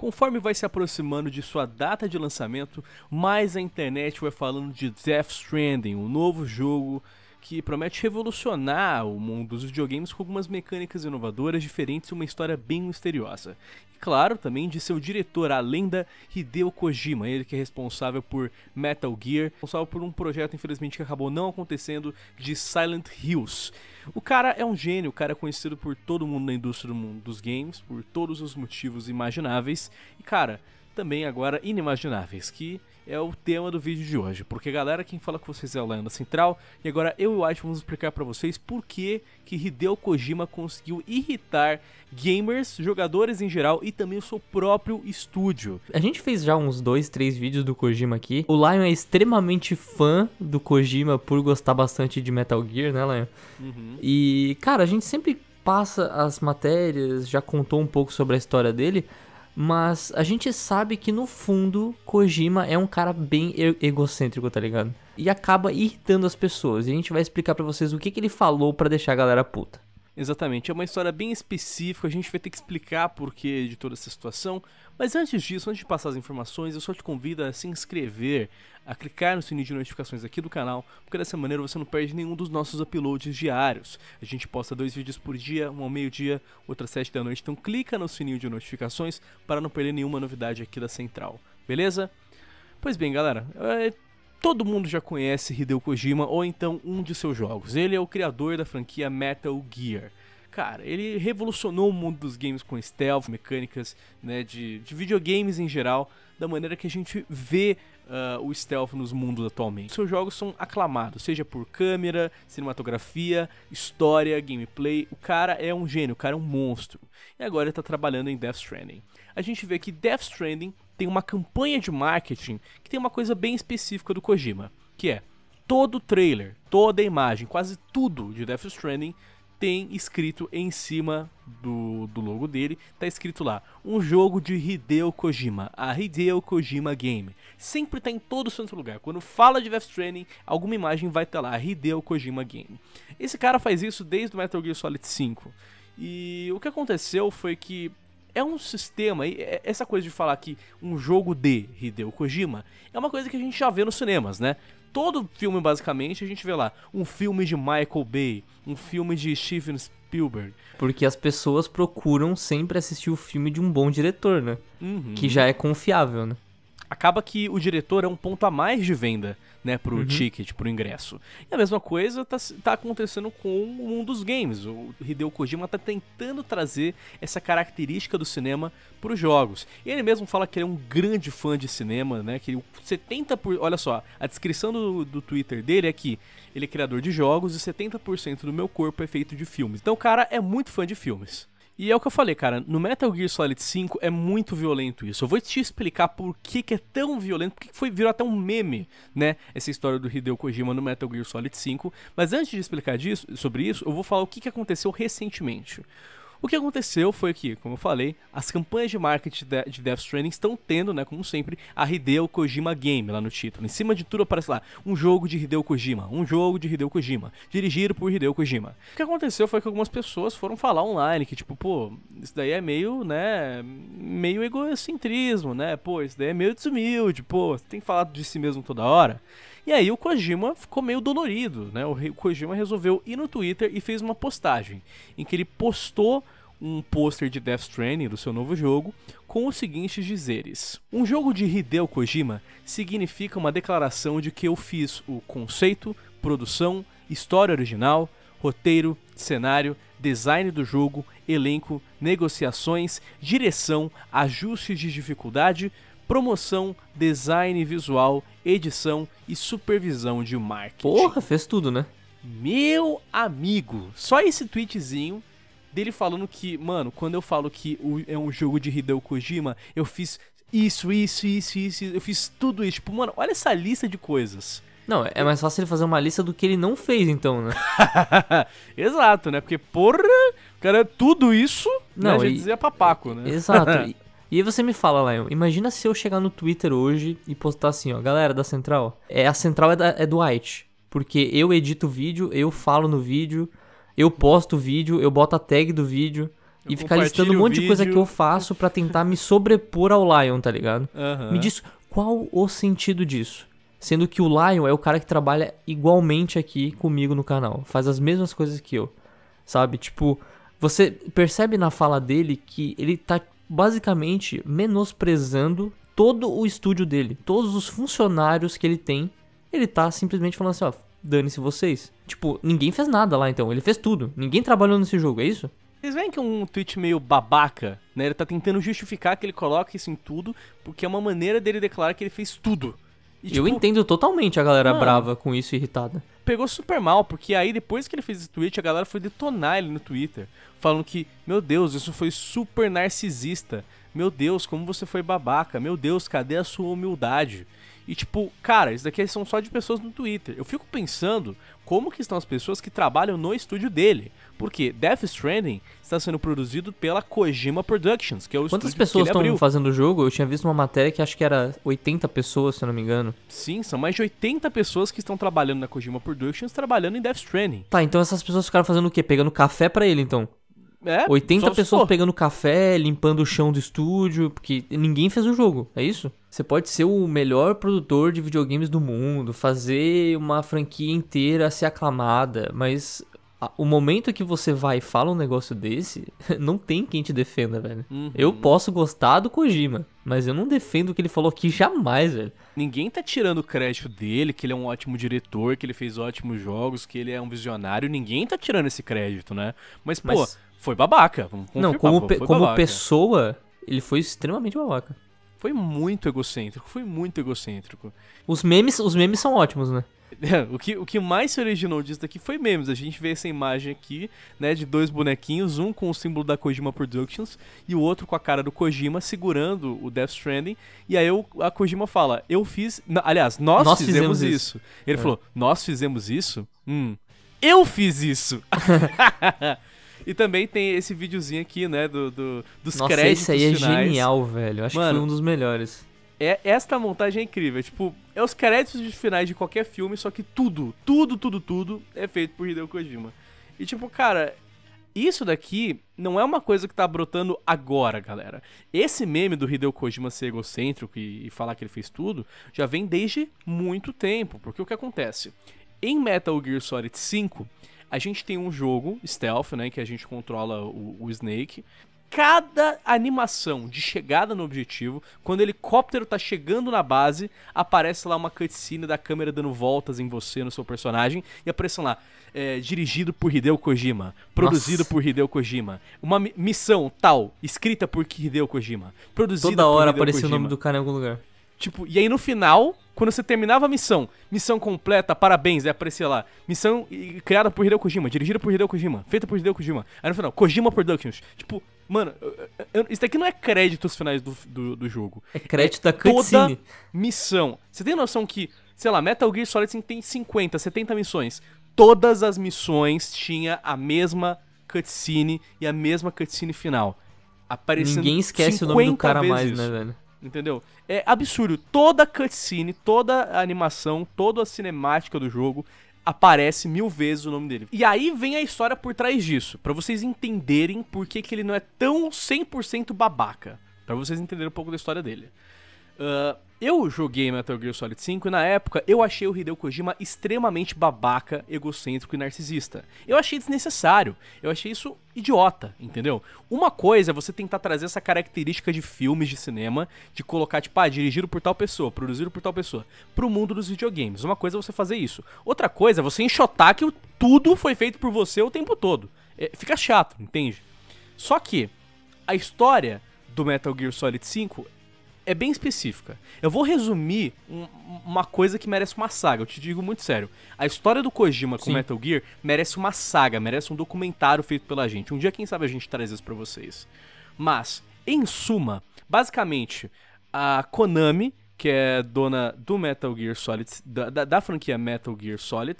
Conforme vai se aproximando de sua data de lançamento, mais a internet vai falando de Death Stranding, um novo jogo que promete revolucionar o mundo dos videogames com algumas mecânicas inovadoras diferentes e uma história bem misteriosa. E claro, também de seu diretor, a lenda Hideo Kojima, ele que é responsável por Metal Gear, responsável por um projeto infelizmente que acabou não acontecendo de Silent Hills. O cara é um gênio, o cara é conhecido por todo mundo na indústria do mundo dos games, por todos os motivos imagináveis e, cara, também agora inimagináveis, que é o tema do vídeo de hoje. Porque, galera, quem fala com vocês é o Lenda Central. E agora eu e o White vamos explicar para vocês por que, que Hideo Kojima conseguiu irritar gamers, jogadores em geral e também o seu próprio estúdio. A gente fez já uns dois, três vídeos do Kojima aqui. O Lion é extremamente fã do Kojima por gostar bastante de Metal Gear, né, Lion? Uhum. E, cara, a gente sempre passa as matérias, já contou um pouco sobre a história dele mas a gente sabe que no fundo Kojima é um cara bem egocêntrico, tá ligado? E acaba irritando as pessoas. E a gente vai explicar para vocês o que, que ele falou para deixar a galera puta. Exatamente, é uma história bem específica, a gente vai ter que explicar porquê de toda essa situação. Mas antes disso, antes de passar as informações, eu só te convido a se inscrever, a clicar no sininho de notificações aqui do canal, porque dessa maneira você não perde nenhum dos nossos uploads diários. A gente posta dois vídeos por dia, um ao meio-dia, outro às sete da noite, então clica no sininho de notificações para não perder nenhuma novidade aqui da Central, beleza? Pois bem, galera, é Todo mundo já conhece Hideo Kojima ou então um de seus jogos. Ele é o criador da franquia Metal Gear. Cara, ele revolucionou o mundo dos games com stealth, mecânicas né, de, de videogames em geral, da maneira que a gente vê uh, o stealth nos mundos atualmente. Seus jogos são aclamados, seja por câmera, cinematografia, história, gameplay. O cara é um gênio, o cara é um monstro. E agora ele está trabalhando em Death Stranding. A gente vê que Death Stranding tem uma campanha de marketing que tem uma coisa bem específica do Kojima, que é todo trailer, toda imagem, quase tudo de Death Stranding tem escrito em cima do, do logo dele, tá escrito lá, um jogo de Hideo Kojima, a Hideo Kojima Game. Sempre tá em todo o santo lugar. Quando fala de Death Stranding, alguma imagem vai estar tá lá, Hideo Kojima Game. Esse cara faz isso desde o Metal Gear Solid 5. E o que aconteceu foi que é um sistema, é, essa coisa de falar que um jogo de Hideo Kojima é uma coisa que a gente já vê nos cinemas, né? Todo filme, basicamente, a gente vê lá um filme de Michael Bay, um filme de Steven Spielberg. Porque as pessoas procuram sempre assistir o filme de um bom diretor, né? Uhum. Que já é confiável, né? acaba que o diretor é um ponto a mais de venda, né, pro uhum. ticket, pro ingresso. E a mesma coisa tá, tá acontecendo com um dos games. O Hideo Kojima tá tentando trazer essa característica do cinema pros jogos. E ele mesmo fala que ele é um grande fã de cinema, né, que 70%, por, olha só, a descrição do, do Twitter dele é que ele é criador de jogos e 70% do meu corpo é feito de filmes. Então o cara é muito fã de filmes. E é o que eu falei, cara, no Metal Gear Solid 5 é muito violento isso. Eu vou te explicar por que, que é tão violento, porque foi, virou até um meme, né? Essa história do Hideo Kojima no Metal Gear Solid 5. Mas antes de explicar disso, sobre isso, eu vou falar o que, que aconteceu recentemente. O que aconteceu foi que, como eu falei, as campanhas de marketing de Death Stranding estão tendo, né, como sempre, a Hideo Kojima Game lá no título. Em cima de tudo aparece lá, um jogo de Hideo Kojima, um jogo de Hideo Kojima, dirigido por Hideo Kojima. O que aconteceu foi que algumas pessoas foram falar online que, tipo, pô, isso daí é meio, né, meio egocentrismo, né, pô, isso daí é meio desumilde, pô, você tem que falar de si mesmo toda hora. E aí o Kojima ficou meio dolorido, né? O Kojima resolveu ir no Twitter e fez uma postagem em que ele postou um pôster de Death Stranding do seu novo jogo com os seguintes dizeres: Um jogo de Hideo Kojima significa uma declaração de que eu fiz o conceito, produção, história original, roteiro, cenário, design do jogo, elenco, negociações, direção, ajustes de dificuldade, promoção, design visual, edição e supervisão de marketing. Porra, fez tudo, né? Meu amigo, só esse tweetzinho dele falando que, mano, quando eu falo que é um jogo de Hideo Kojima, eu fiz isso, isso, isso, isso, eu fiz tudo isso. Tipo, mano, olha essa lista de coisas. Não, é mais fácil ele fazer uma lista do que ele não fez, então, né? Exato, né? Porque, porra, cara, tudo isso, né, não, né, a gente e... dizia papaco, né? Exato. E aí você me fala, Lion, imagina se eu chegar no Twitter hoje e postar assim, ó, galera da Central, é, a Central é, da, é do White, porque eu edito vídeo, eu falo no vídeo, eu posto o vídeo, eu boto a tag do vídeo, eu e ficar listando um monte vídeo. de coisa que eu faço para tentar me sobrepor ao Lion, tá ligado? Uhum. Me diz qual o sentido disso? Sendo que o Lion é o cara que trabalha igualmente aqui comigo no canal, faz as mesmas coisas que eu, sabe? Tipo, você percebe na fala dele que ele tá basicamente menosprezando todo o estúdio dele, todos os funcionários que ele tem. Ele tá simplesmente falando assim, ó, dane-se vocês. Tipo, ninguém fez nada lá então, ele fez tudo. Ninguém trabalhou nesse jogo, é isso? Vocês veem que é um tweet meio babaca, né? Ele tá tentando justificar que ele coloca isso em tudo, porque é uma maneira dele declarar que ele fez tudo. E, tipo, eu entendo totalmente a galera mano, brava com isso irritada pegou super mal, porque aí depois que ele fez esse tweet, a galera foi detonar ele no Twitter, falando que, meu Deus, isso foi super narcisista. Meu Deus, como você foi babaca. Meu Deus, cadê a sua humildade? E tipo, cara, isso daqui são só de pessoas no Twitter. Eu fico pensando como que estão as pessoas que trabalham no estúdio dele. Porque Death Stranding está sendo produzido pela Kojima Productions, que é o Quantas pessoas estão fazendo o jogo? Eu tinha visto uma matéria que acho que era 80 pessoas, se eu não me engano. Sim, são mais de 80 pessoas que estão trabalhando na Kojima Productions, trabalhando em Death Stranding. Tá, então essas pessoas ficaram fazendo o quê? Pegando café para ele, então? É, 80 pessoas for. pegando café, limpando o chão do estúdio, porque ninguém fez o jogo, é isso? Você pode ser o melhor produtor de videogames do mundo, fazer uma franquia inteira ser aclamada, mas o momento que você vai e fala um negócio desse, não tem quem te defenda, velho. Uhum. Eu posso gostar do Kojima, mas eu não defendo o que ele falou aqui jamais, velho. Ninguém tá tirando o crédito dele, que ele é um ótimo diretor, que ele fez ótimos jogos, que ele é um visionário. Ninguém tá tirando esse crédito, né? Mas, pô. Mas foi babaca. Vamos não, como, pe como babaca. pessoa, ele foi extremamente babaca. Foi muito egocêntrico, foi muito egocêntrico. Os memes, os memes são ótimos, né? o, que, o que mais se originou disso daqui foi memes. A gente vê essa imagem aqui, né, de dois bonequinhos, um com o símbolo da Kojima Productions e o outro com a cara do Kojima segurando o Death Stranding. E aí o a Kojima fala: Eu fiz. Aliás, nós, nós fizemos, fizemos isso. isso. Ele é. falou: Nós fizemos isso? Hum. Eu fiz isso! E também tem esse videozinho aqui, né, do, do dos Nossa, créditos Nossa, isso aí é finais. é genial, velho. Acho Mano, que foi um dos melhores. É, esta montagem é incrível. Tipo, é os créditos de finais de qualquer filme, só que tudo, tudo, tudo, tudo é feito por Hideo Kojima. E tipo, cara, isso daqui não é uma coisa que tá brotando agora, galera. Esse meme do Hideo Kojima ser egocêntrico e, e, falar que ele fez tudo já vem desde muito tempo, porque o que acontece? Em Metal Gear Solid 5, a gente tem um jogo, stealth, né? Que a gente controla o, o Snake cada animação de chegada no objetivo, quando o helicóptero tá chegando na base, aparece lá uma cutscene da câmera dando voltas em você, no seu personagem, e aparece lá, é, dirigido por Hideo Kojima, produzido Nossa. por Hideo Kojima, uma missão tal, escrita por Hideo Kojima, produzida Toda hora aparecia o nome do cara em algum lugar. Tipo, e aí no final, quando você terminava a missão, missão completa, parabéns, aparecia é lá. Missão criada por Hideo Kojima, dirigida por Hideo Kojima, feita por Hideo Kojima. Aí no final, Kojima Productions. Tipo, mano, isso daqui não é crédito os finais do, do, do, jogo. É crédito da é cutscene. Toda missão. Você tem noção que, sei lá, Metal Gear Solid tem 50, 70 missões. Todas as missões tinha a mesma cutscene e a mesma cutscene final. Aparecendo Ninguém esquece o nome do cara mais, né, velho? Entendeu? É absurdo. Toda cutscene, toda a animação, toda a cinemática do jogo aparece mil vezes o nome dele. E aí vem a história por trás disso, para vocês entenderem por que, que ele não é tão 100% babaca. para vocês entenderem um pouco da história dele. Ah, eu joguei Metal Gear Solid 5 e na época eu achei o Hideo Kojima extremamente babaca, egocêntrico e narcisista. Eu achei desnecessário, eu achei isso idiota, entendeu? Uma coisa é você tentar trazer essa característica de filmes de cinema, de colocar, tipo, ah, dirigido por tal pessoa, produzido por tal pessoa, pro mundo dos videogames. Uma coisa é você fazer isso. Outra coisa é você enxotar que tudo foi feito por você o tempo todo. É, fica chato, entende? Só que a história do Metal Gear Solid 5 é bem específica. Eu vou resumir um, uma coisa que merece uma saga, eu te digo muito sério. A história do Kojima com Sim. Metal Gear merece uma saga, merece um documentário feito pela gente. Um dia, quem sabe, a gente traz isso pra vocês. Mas, em suma, basicamente, a Konami, que é dona do Metal Gear Solid, da, da, da franquia Metal Gear Solid,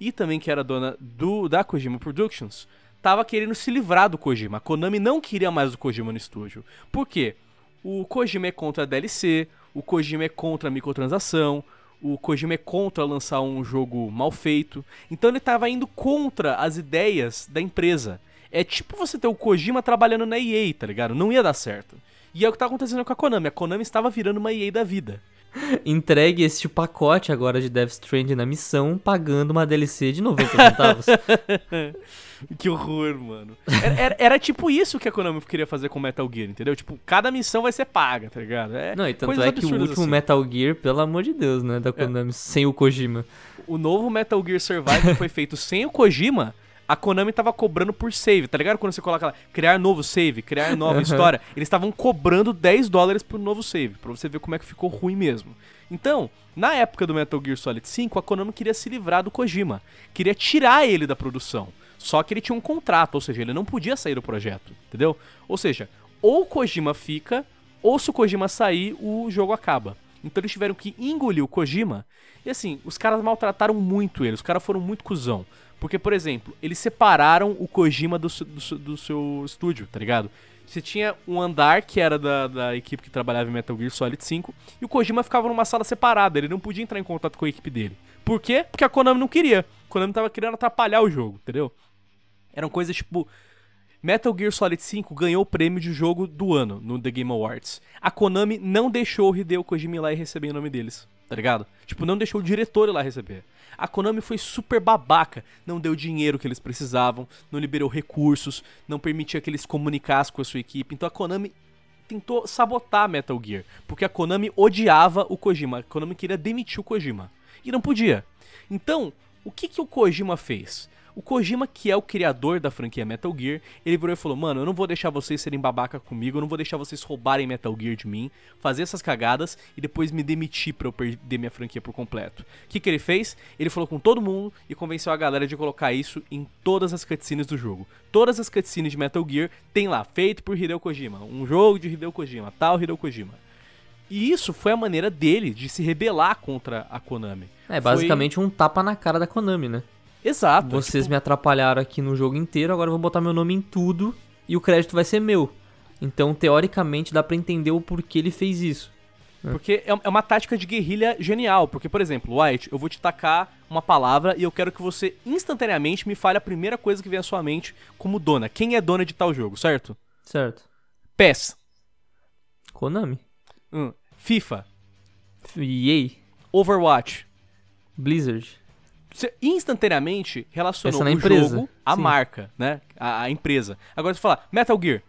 e também que era dona do da Kojima Productions, tava querendo se livrar do Kojima. A Konami não queria mais o Kojima no estúdio. Por quê? o Kojima é contra a DLC, o Kojima é contra a microtransação, o Kojima é contra lançar um jogo mal feito. Então ele estava indo contra as ideias da empresa. É tipo você ter o Kojima trabalhando na EA, tá ligado? Não ia dar certo. E é o que tá acontecendo com a Konami. A Konami estava virando uma EA da vida. Entregue este pacote agora de Death Strand na missão, pagando uma DLC de 90 centavos. que horror, mano. Era, era, era, tipo isso que a Konami queria fazer com Metal Gear, entendeu? Tipo, cada missão vai ser paga, tá ligado? É Não, e tanto é que o último assim. Metal Gear, pelo amor de Deus, né? Da é. Konami, é. sem o Kojima. O novo Metal Gear Survive foi feito sem o Kojima a Konami tava cobrando por save, tá ligado? Quando você coloca lá, criar novo save, criar nova história, eles estavam cobrando 10 dólares por novo save, pra você ver como é que ficou ruim mesmo. Então, na época do Metal Gear Solid 5, a Konami queria se livrar do Kojima, queria tirar ele da produção. Só que ele tinha um contrato, ou seja, ele não podia sair do projeto, entendeu? Ou seja, ou o Kojima fica, ou se o Kojima sair, o jogo acaba. Então eles tiveram que engolir o Kojima. E assim, os caras maltrataram muito ele, os caras foram muito cuzão. Porque, por exemplo, eles separaram o Kojima do, do, do seu estúdio, tá ligado? Você tinha um andar que era da, da, equipe que trabalhava em Metal Gear Solid 5 e o Kojima ficava numa sala separada, ele não podia entrar em contato com a equipe dele. Por quê? Porque a Konami não queria. A Konami tava querendo atrapalhar o jogo, entendeu? Eram coisas tipo Metal Gear Solid 5 ganhou o prêmio de jogo do ano no The Game Awards. A Konami não deixou o Hideo Kojima ir lá e receber o nome deles, tá ligado? Tipo, não deixou o diretor ir lá receber. A Konami foi super babaca, não deu o dinheiro que eles precisavam, não liberou recursos, não permitia que eles comunicassem com a sua equipe. Então a Konami tentou sabotar Metal Gear, porque a Konami odiava o Kojima. A Konami queria demitir o Kojima e não podia. Então, o que que o Kojima fez? O Kojima, que é o criador da franquia Metal Gear, ele virou e falou: Mano, eu não vou deixar vocês serem babaca comigo, eu não vou deixar vocês roubarem Metal Gear de mim, fazer essas cagadas e depois me demitir pra eu perder minha franquia por completo. O que, que ele fez? Ele falou com todo mundo e convenceu a galera de colocar isso em todas as cutscenes do jogo. Todas as cutscenes de Metal Gear tem lá, feito por Hideo Kojima. Um jogo de Hideo Kojima, tal Hideo Kojima. E isso foi a maneira dele de se rebelar contra a Konami. É basicamente foi... um tapa na cara da Konami, né? Exato. Vocês tipo... me atrapalharam aqui no jogo inteiro, agora eu vou botar meu nome em tudo e o crédito vai ser meu. Então, teoricamente, dá para entender o porquê ele fez isso. É. Porque é, é uma tática de guerrilha genial. Porque, por exemplo, White, eu vou te tacar uma palavra e eu quero que você instantaneamente me fale a primeira coisa que vem à sua mente como dona. Quem é dona de tal jogo, certo? Certo. PES. Konami. Hum. FIFA. EA. Overwatch. Blizzard você instantaneamente relacionou é o empresa. jogo à Sim. marca, né? A, a, empresa. Agora você fala, Metal Gear.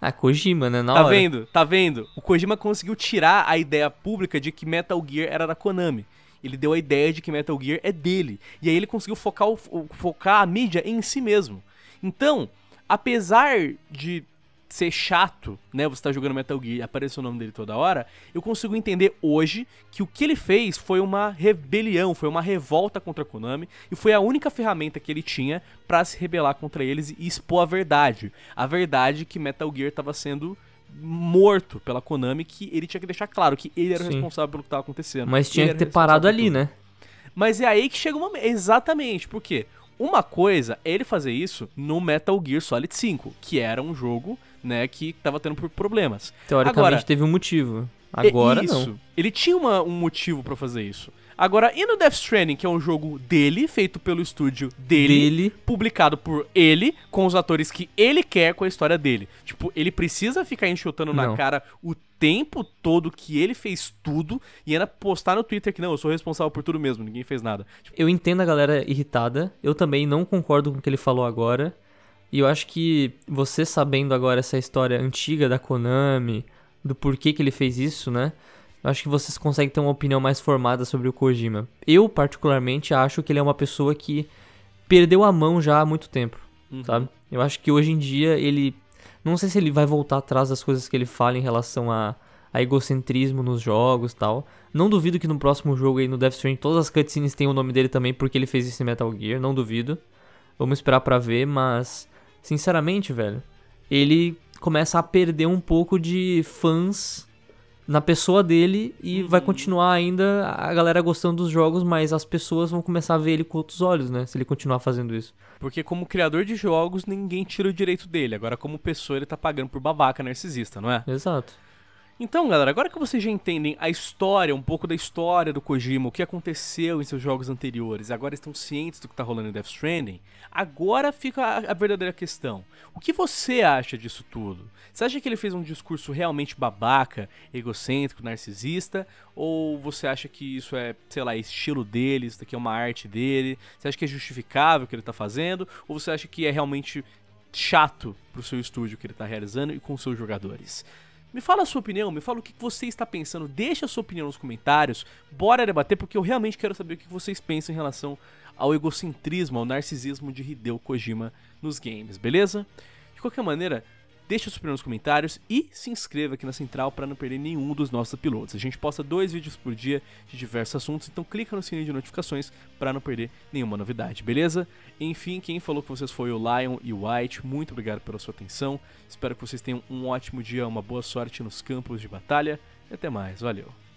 Ah, Kojima, né? Na tá hora. vendo? Tá vendo? O Kojima conseguiu tirar a ideia pública de que Metal Gear era da Konami. Ele deu a ideia de que Metal Gear é dele. E aí ele conseguiu focar, o, focar a mídia em si mesmo. Então, apesar de ser chato, né? Você tá jogando Metal Gear, aparece o nome dele toda hora. Eu consigo entender hoje que o que ele fez foi uma rebelião, foi uma revolta contra a Konami e foi a única ferramenta que ele tinha para se rebelar contra eles e expor a verdade, a verdade que Metal Gear estava sendo morto pela Konami, que ele tinha que deixar claro que ele era Sim. responsável pelo que estava acontecendo. Mas tinha que ter parado ali, né? Mas é aí que chega uma exatamente, por quê? Uma coisa é ele fazer isso no Metal Gear Solid 5, que era um jogo né, que estava tendo por problemas. Teoricamente Agora, teve um motivo. Agora é isso. não. Ele tinha uma, um motivo para fazer isso. Agora, e no Death Stranding, que é um jogo dele, feito pelo estúdio dele, dele, publicado por ele, com os atores que ele quer, com a história dele. Tipo, ele precisa ficar enxotando não. na cara o tempo todo que ele fez tudo e ainda postar no Twitter que não, eu sou responsável por tudo mesmo, ninguém fez nada. Tipo, eu entendo a galera irritada, eu também não concordo com o que ele falou agora. E eu acho que você sabendo agora essa história antiga da Konami, do porquê que ele fez isso, né? Eu acho que vocês conseguem ter uma opinião mais formada sobre o Kojima. Eu, particularmente, acho que ele é uma pessoa que perdeu a mão já há muito tempo, uhum. sabe? Eu acho que hoje em dia ele. Não sei se ele vai voltar atrás das coisas que ele fala em relação a, a egocentrismo nos jogos tal. Não duvido que no próximo jogo aí no Death Stranding todas as cutscenes tenham o nome dele também, porque ele fez isso em Metal Gear, não duvido. Vamos esperar para ver, mas sinceramente, velho, ele começa a perder um pouco de fãs na pessoa dele e uhum. vai continuar ainda a galera gostando dos jogos, mas as pessoas vão começar a ver ele com outros olhos, né? Se ele continuar fazendo isso. Porque como criador de jogos, ninguém tira o direito dele. Agora, como pessoa, ele tá pagando por babaca narcisista, não é? Exato. Então, galera, agora que vocês já entendem a história, um pouco da história do Kojima, o que aconteceu em seus jogos anteriores, agora estão cientes do que está rolando em Death Stranding, agora fica a, a verdadeira questão. O que você acha disso tudo? Você acha que ele fez um discurso realmente babaca, egocêntrico, narcisista? Ou você acha que isso é, sei lá, estilo dele, isso daqui é uma arte dele? Você acha que é justificável o que ele está fazendo? Ou você acha que é realmente chato pro seu estúdio que ele está realizando e com seus jogadores? Me fala a sua opinião, me fala o que você está pensando, deixa a sua opinião nos comentários, bora debater, porque eu realmente quero saber o que vocês pensam em relação ao egocentrismo, ao narcisismo de Hideo Kojima nos games, beleza? De qualquer maneira, deixe os primeiros comentários e se inscreva aqui na Central para não perder nenhum dos nossos pilotos. A gente posta dois vídeos por dia de diversos assuntos, então clica no sininho de notificações para não perder nenhuma novidade, beleza? Enfim, quem falou com vocês foi o Lion e o White, muito obrigado pela sua atenção, espero que vocês tenham um ótimo dia, uma boa sorte nos campos de batalha e até mais, valeu!